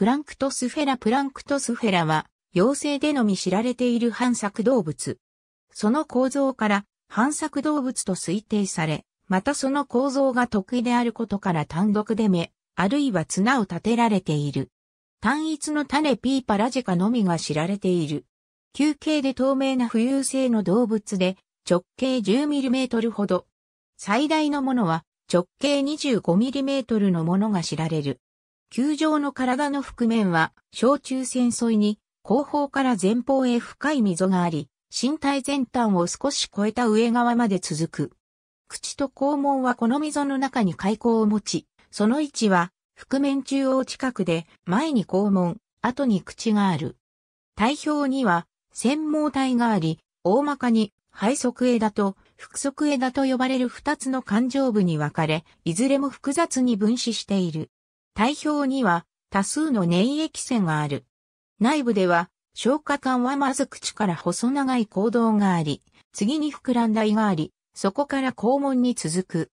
プランクトスフェラプランクトスフェラは、妖精でのみ知られている反作動物。その構造から反作動物と推定され、またその構造が得意であることから単独で目、あるいは綱を立てられている。単一の種ピーパラジカのみが知られている。球形で透明な浮遊性の動物で直径1 0トルほど。最大のものは直径2 5トルのものが知られる。球状の体の覆面は、小中線沿いに、後方から前方へ深い溝があり、身体全端を少し超えた上側まで続く。口と肛門はこの溝の中に開口を持ち、その位置は、覆面中央近くで、前に肛門、後に口がある。体表には、繊毛体があり、大まかに、肺側枝と、腹側枝と呼ばれる二つの環状部に分かれ、いずれも複雑に分子している。体表には多数の粘液腺がある。内部では、消化管はまず口から細長い行動があり、次に膨らんだ胃があり、そこから肛門に続く。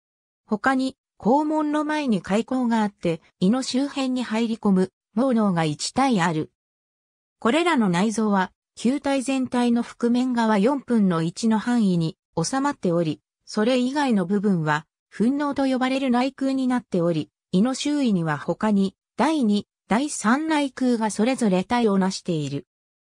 他に、肛門の前に開口があって、胃の周辺に入り込む、毛脳が1体ある。これらの内臓は、球体全体の覆面側4分の1の範囲に収まっており、それ以外の部分は、粉脳と呼ばれる内腔になっており、胃の周囲には他に、第2、第3内腔がそれぞれ体を成している。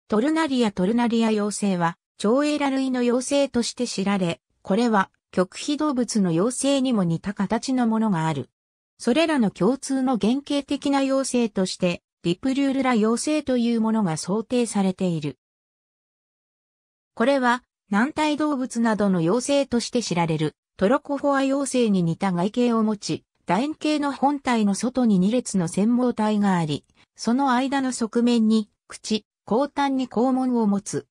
トルナリア・トルナリア妖精は、超エラ類の妖精として知られ、これは、極秘動物の妖精にも似た形のものがある。それらの共通の原型的な妖精として、リプリュールラ妖精というものが想定されている。これは、軟体動物などの妖精として知られる、トロコフォア妖精に似た外形を持ち、楕円形の本体の外に2列の線網体があり、その間の側面に、口、後端に肛門を持つ。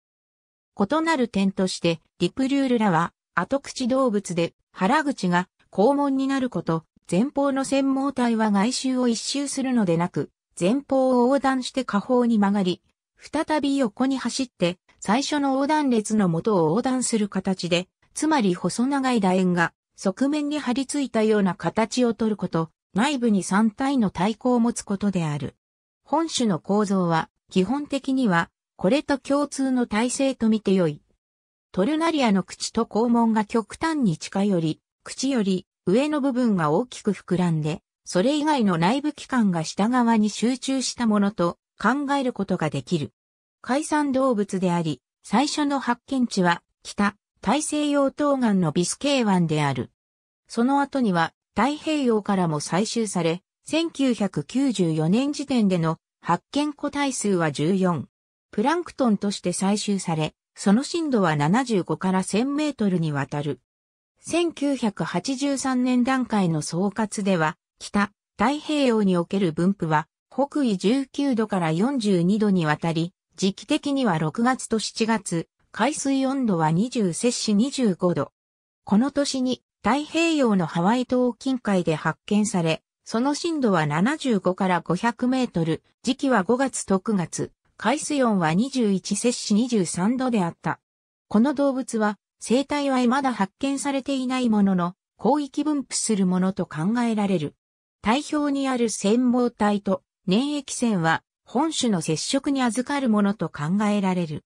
異なる点として、リプリュールらは、後口動物で、腹口が肛門になること、前方の線網体は外周を一周するのでなく、前方を横断して下方に曲がり、再び横に走って、最初の横断列の元を横断する形で、つまり細長い楕円が側面に張り付いたような形を取ること、内部に3体の対抗を持つことである。本種の構造は、基本的には、これと共通の体制と見てよい。トルナリアの口と肛門が極端に近寄り、口より上の部分が大きく膨らんで、それ以外の内部器官が下側に集中したものと考えることができる。海産動物であり、最初の発見地は北大西洋東岸のビスケー湾である。その後には太平洋からも採集され、1994年時点での発見個体数は14。プランクトンとして採集され、その深度は75から1000メートルにわたる。1983年段階の総括では、北、太平洋における分布は、北緯19度から42度にわたり、時期的には6月と7月、海水温度は20摂氏25度。この年に太平洋のハワイ島近海で発見され、その深度は75から500メートル、時期は5月と9月、海水温は21摂氏23度であった。この動物は、生態はまだ発見されていないものの、広域分布するものと考えられる。体表にある繊毛体と粘液腺は、本種の接触に預かるものと考えられる。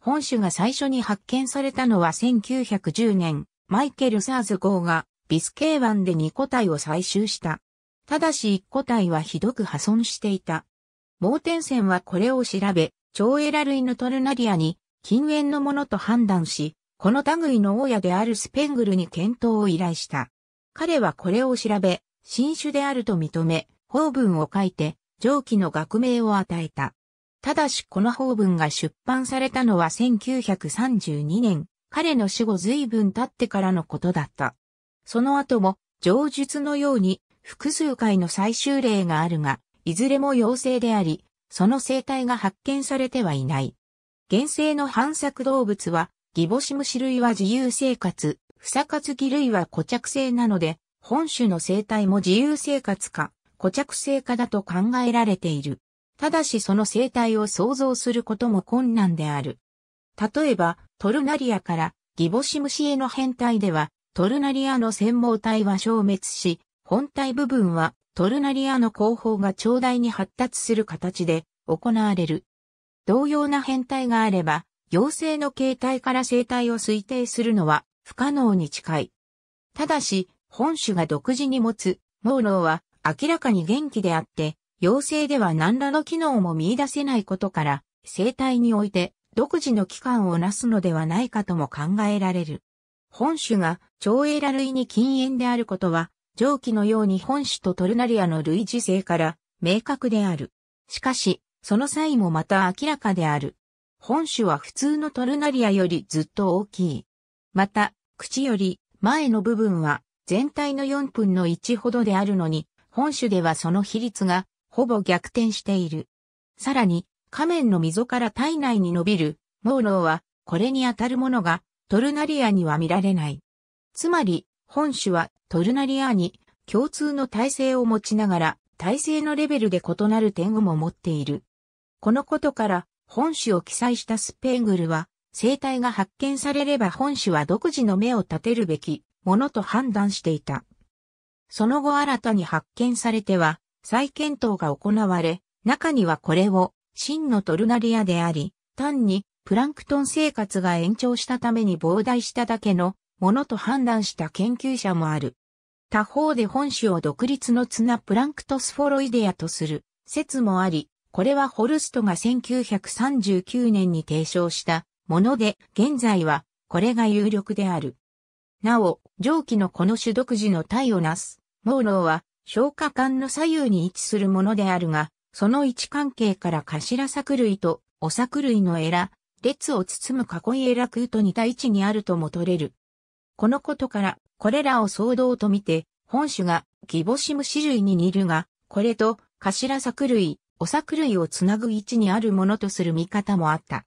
本種が最初に発見されたのは1910年、マイケル・サーズ号がビスケー湾で2個体を採集した。ただし1個体はひどく破損していた。盲点線はこれを調べ、超エラ類のトルナリアに禁煙のものと判断し、この類の家であるスペングルに検討を依頼した。彼はこれを調べ、新種であると認め、法文を書いて、上記の学名を与えた。ただしこの法文が出版されたのは1932年、彼の死後随分経ってからのことだった。その後も、上述のように複数回の最終例があるが、いずれも陽性であり、その生態が発見されてはいない。原生の反作動物は、ギボシムシ類は自由生活、フサカツギ類は固着性なので、本種の生態も自由生活か、固着性かだと考えられている。ただしその生態を想像することも困難である。例えば、トルナリアからギボシムシへの変態では、トルナリアの専門体は消滅し、本体部分はトルナリアの後方が長大に発達する形で行われる。同様な変態があれば、妖精の形態から生態を推定するのは不可能に近い。ただし、本種が独自に持つ、脳脳は明らかに元気であって、妖精では何らの機能も見出せないことから、生態において独自の器官をなすのではないかとも考えられる。本種が超エラ類に禁煙であることは、上記のように本種とトルナリアの類似性から明確である。しかし、その際もまた明らかである。本種は普通のトルナリアよりずっと大きい。また、口より前の部分は全体の4分の1ほどであるのに、本種ではその比率がほぼ逆転している。さらに、仮面の溝から体内に伸びる、モ脳は、これに当たるものが、トルナリアには見られない。つまり、本種はトルナリアに共通の体制を持ちながら、体制のレベルで異なる点をも持っている。このことから、本種を記載したスペングルは、生体が発見されれば本種は独自の目を立てるべきものと判断していた。その後新たに発見されては、再検討が行われ、中にはこれを真のトルナリアであり、単にプランクトン生活が延長したために膨大しただけのものと判断した研究者もある。他方で本種を独立の綱プランクトスフォロイデアとする説もあり、これはホルストが1939年に提唱したもので、現在はこれが有力である。なお、上記のこの種独自の体をなす、モーローは消化管の左右に位置するものであるが、その位置関係から頭作類とお作類のエラ、列を包む囲いエラ空と似た位置にあるとも取れる。このことから、これらを総動と見て、本種がギボシムシ類に似るが、これと頭作類、お作類をつなぐ位置にあるものとする見方もあった。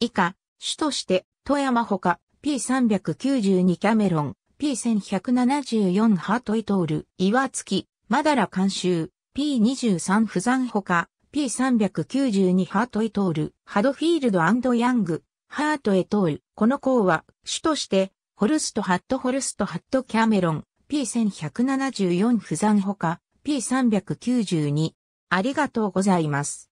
以下、種として、富山ほか P392 キャメロン、P1174 ハートイトール、岩月、マダラ監修、P23 不山ほか、P392 ハートイトール、ハドフィールドヤング、ハートエトール。この項は、主として、ホルストハットホルストハットキャメロン、P1174 不山ほか、P392。ありがとうございます。